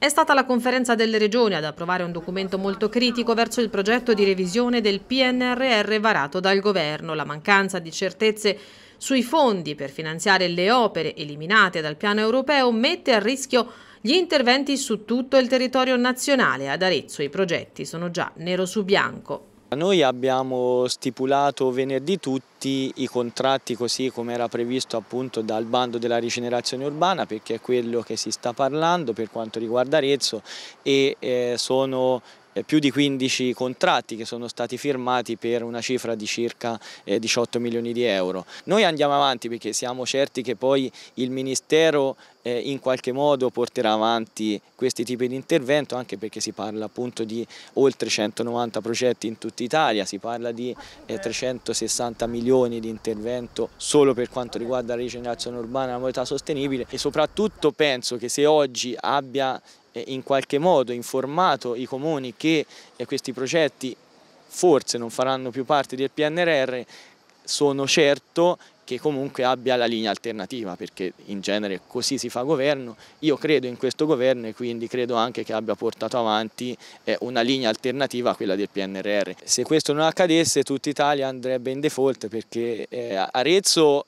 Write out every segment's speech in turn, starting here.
È stata la conferenza delle regioni ad approvare un documento molto critico verso il progetto di revisione del PNRR varato dal governo. La mancanza di certezze sui fondi per finanziare le opere eliminate dal piano europeo mette a rischio gli interventi su tutto il territorio nazionale. Ad Arezzo i progetti sono già nero su bianco. Noi abbiamo stipulato venerdì tutti i contratti così come era previsto appunto dal bando della rigenerazione urbana perché è quello che si sta parlando per quanto riguarda Arezzo e eh, sono eh, più di 15 contratti che sono stati firmati per una cifra di circa 18 eh, milioni di euro. Noi andiamo avanti perché siamo certi che poi il Ministero eh, in qualche modo porterà avanti questi tipi di intervento anche perché si parla appunto di oltre 190 progetti in tutta Italia, si parla di 360 milioni di intervento solo per quanto riguarda la rigenerazione urbana e la mobilità sostenibile e soprattutto penso che se oggi abbia eh, in qualche modo informato i comuni che eh, questi progetti forse non faranno più parte del PNRR, sono certo che comunque abbia la linea alternativa, perché in genere così si fa governo. Io credo in questo governo e quindi credo anche che abbia portato avanti eh, una linea alternativa a quella del PNRR. Se questo non accadesse tutta Italia andrebbe in default perché Arezzo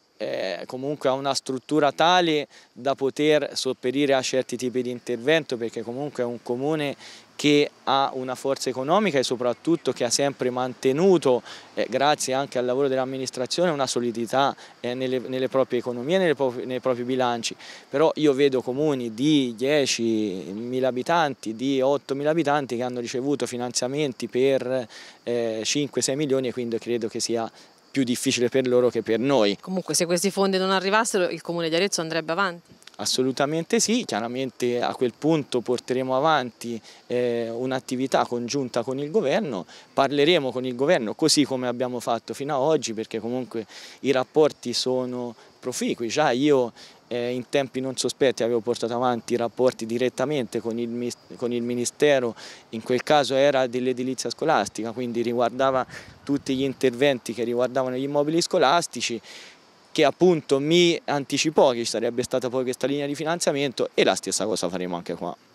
comunque ha una struttura tale da poter sopperire a certi tipi di intervento perché comunque è un comune che ha una forza economica e soprattutto che ha sempre mantenuto, eh, grazie anche al lavoro dell'amministrazione, una solidità eh, nelle, nelle, proprie economie, nelle proprie, nei propri bilanci. Però io vedo comuni di 10.000 abitanti, di 8.000 abitanti che hanno ricevuto finanziamenti per eh, 5-6 milioni e quindi credo che sia più difficile per loro che per noi. Comunque se questi fondi non arrivassero il Comune di Arezzo andrebbe avanti? Assolutamente sì, chiaramente a quel punto porteremo avanti eh, un'attività congiunta con il governo, parleremo con il governo così come abbiamo fatto fino ad oggi perché comunque i rapporti sono proficui, già io eh, in tempi non sospetti avevo portato avanti rapporti direttamente con il, con il Ministero, in quel caso era dell'edilizia scolastica, quindi riguardava tutti gli interventi che riguardavano gli immobili scolastici che appunto mi anticipò che ci sarebbe stata poi questa linea di finanziamento e la stessa cosa faremo anche qua.